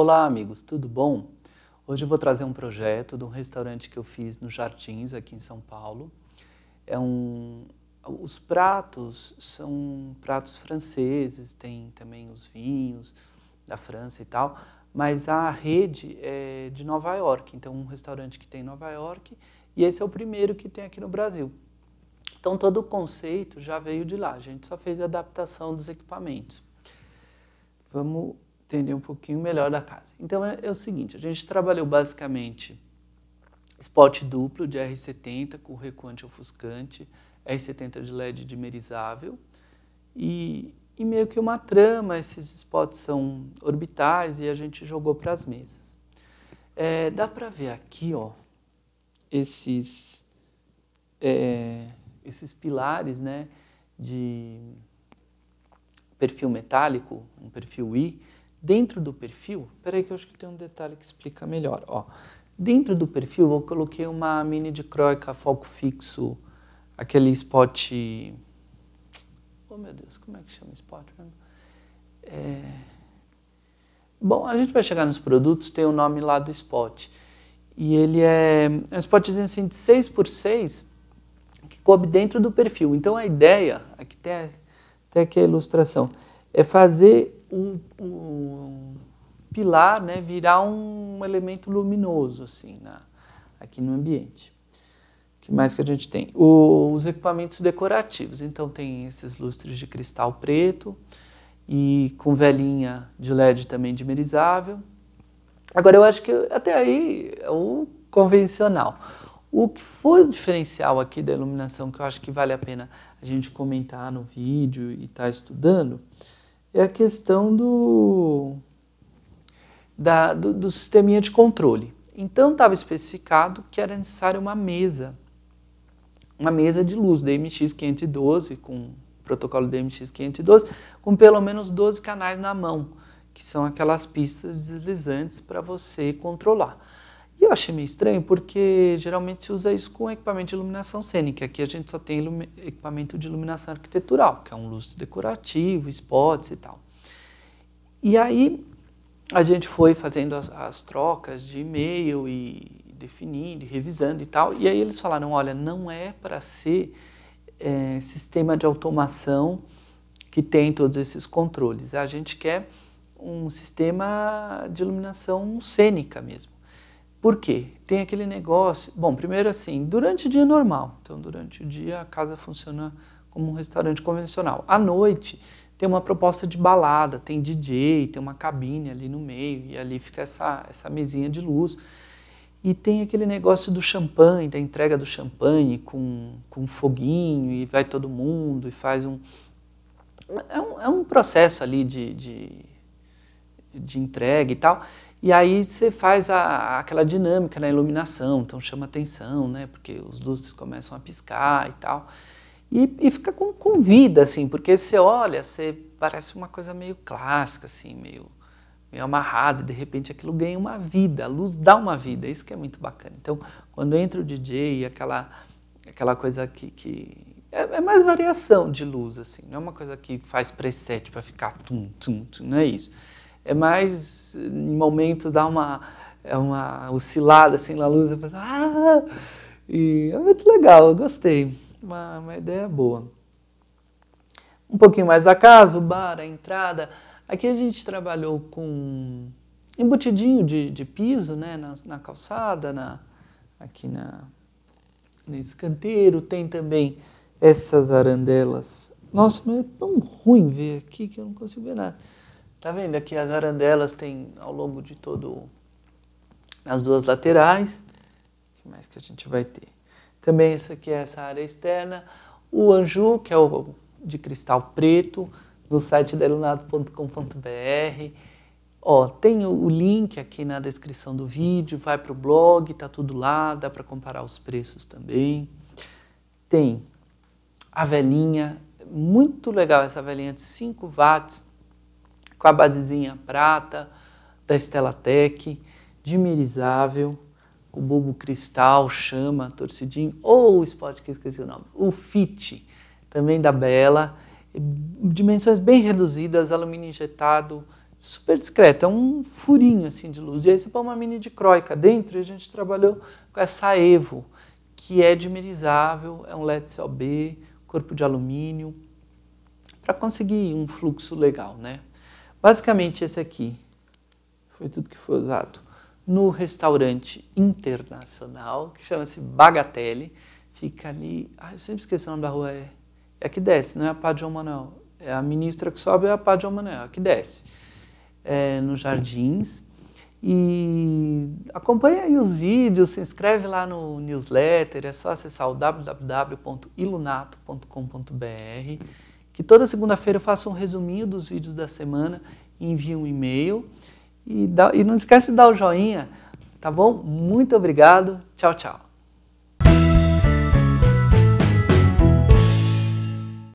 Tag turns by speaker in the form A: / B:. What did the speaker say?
A: Olá, amigos, tudo bom? Hoje eu vou trazer um projeto de um restaurante que eu fiz nos Jardins, aqui em São Paulo. É um, os pratos são pratos franceses, tem também os vinhos da França e tal, mas a rede é de Nova York, então um restaurante que tem em Nova York e esse é o primeiro que tem aqui no Brasil. Então todo o conceito já veio de lá, a gente só fez a adaptação dos equipamentos. Vamos entender um pouquinho melhor da casa. Então é, é o seguinte, a gente trabalhou basicamente spot duplo de R70 com recuante ofuscante, R70 de LED dimerizável e, e meio que uma trama, esses spots são orbitais e a gente jogou para as mesas. É, dá para ver aqui, ó, esses, é, esses pilares, né, de perfil metálico, um perfil I, Dentro do perfil, peraí que eu acho que tem um detalhe que explica melhor. Ó, dentro do perfil eu coloquei uma mini de croica, foco fixo, aquele spot. Oh meu Deus, como é que chama spot? É... Bom, a gente vai chegar nos produtos, tem o nome lá do spot. E ele é, é um spotzinho assim de 6 por 6 que coube dentro do perfil. Então a ideia, aqui tem, tem aqui a ilustração, é fazer um, um pilar né, virar um elemento luminoso assim na, aqui no ambiente. O que mais que a gente tem? O, os equipamentos decorativos. Então tem esses lustres de cristal preto e com velhinha de LED também dimerizável. Agora eu acho que até aí é o convencional. O que foi o diferencial aqui da iluminação que eu acho que vale a pena a gente comentar no vídeo e estar tá estudando é a questão do, da, do, do sisteminha de controle. Então estava especificado que era necessário uma mesa, uma mesa de luz DMX512 com protocolo DMX512, com pelo menos 12 canais na mão, que são aquelas pistas deslizantes para você controlar. E eu achei meio estranho porque geralmente se usa isso com equipamento de iluminação cênica. Aqui a gente só tem equipamento de iluminação arquitetural, que é um lustre decorativo, spots e tal. E aí a gente foi fazendo as, as trocas de e-mail e definindo, e revisando e tal. E aí eles falaram: olha, não é para ser é, sistema de automação que tem todos esses controles. A gente quer um sistema de iluminação cênica mesmo. Por quê? Tem aquele negócio. Bom, primeiro assim, durante o dia é normal. Então, durante o dia a casa funciona como um restaurante convencional. À noite tem uma proposta de balada, tem DJ, tem uma cabine ali no meio e ali fica essa, essa mesinha de luz. E tem aquele negócio do champanhe, da entrega do champanhe com, com foguinho e vai todo mundo e faz um. É um, é um processo ali de, de, de entrega e tal. E aí você faz a, aquela dinâmica na né, iluminação, então chama atenção, né? Porque os lustres começam a piscar e tal. E, e fica com, com, vida, assim, porque você olha, você parece uma coisa meio clássica, assim, meio, meio amarrada, e de repente aquilo ganha uma vida, a luz dá uma vida, isso que é muito bacana. Então, quando entra o DJ, aquela, aquela coisa que, que é, é, mais variação de luz, assim, não é uma coisa que faz preset para ficar tum, tum, tum, não é isso é mais em momentos dá uma, é uma oscilada assim na luz, eu penso, ah! e é muito legal, eu gostei, uma, uma ideia boa. Um pouquinho mais a casa, o bar, a entrada. Aqui a gente trabalhou com embutidinho de, de piso, né, na, na calçada, na, aqui na, nesse canteiro. Tem também essas arandelas. Nossa, mas é tão ruim ver aqui que eu não consigo ver nada. Tá vendo aqui as arandelas tem ao longo de todo as duas laterais. O que mais que a gente vai ter? Também essa aqui é essa área externa. O anju, que é o de cristal preto, no site delunato.com.br. Ó, tem o link aqui na descrição do vídeo, vai para o blog, tá tudo lá, dá para comparar os preços também. Tem a velhinha, muito legal essa velhinha de 5 watts, com a basezinha prata da Estelatec, dimerizável, o bulbo cristal, chama, torcidinho, ou o spot que esqueci o nome, o FIT, também da Bela, dimensões bem reduzidas, alumínio injetado, super discreto, é um furinho assim de luz. E aí você põe uma mini de croica dentro e a gente trabalhou com essa Evo, que é dimerizável, é um LED CLB, corpo de alumínio, para conseguir um fluxo legal, né? Basicamente, esse aqui foi tudo que foi usado no restaurante internacional, que chama-se Bagatelle. Fica ali. Ah, eu sempre esqueci o nome da rua. É, é a que desce, não é a Padre João Manuel. É a ministra que sobe, é a Padre João Manuel, é a que desce. É, nos jardins. E acompanha aí os vídeos, se inscreve lá no newsletter, é só acessar o www.ilunato.com.br que toda segunda-feira eu faça um resuminho dos vídeos da semana, envie um e-mail e, e não esquece de dar o joinha, tá bom? Muito obrigado, tchau, tchau.